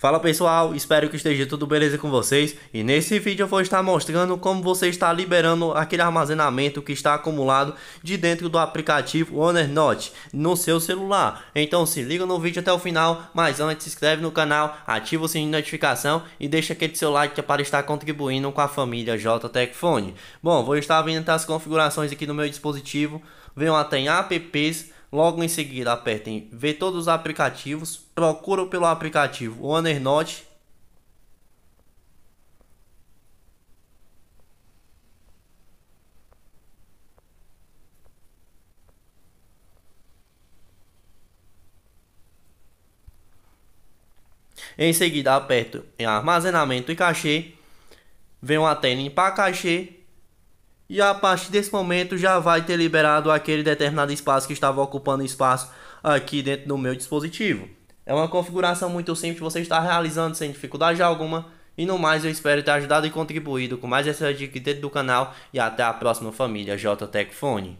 Fala pessoal, espero que esteja tudo beleza com vocês e nesse vídeo eu vou estar mostrando como você está liberando aquele armazenamento que está acumulado de dentro do aplicativo OneNote no seu celular. Então se liga no vídeo até o final, mas antes se inscreve no canal, ativa o sininho de notificação e deixa aquele seu like é para estar contribuindo com a família JTEC Phone. Bom, vou estar vendo as configurações aqui no meu dispositivo, venham até em apps Logo em seguida, apertem em ver todos os aplicativos, procura pelo aplicativo OneNote. Em seguida, aperto em armazenamento e cachê. Vem uma tela em para cachê e a partir desse momento já vai ter liberado aquele determinado espaço que estava ocupando espaço aqui dentro do meu dispositivo. É uma configuração muito simples, você está realizando sem dificuldade alguma. E no mais, eu espero ter ajudado e contribuído com mais essa dica dentro do canal. E até a próxima família JTech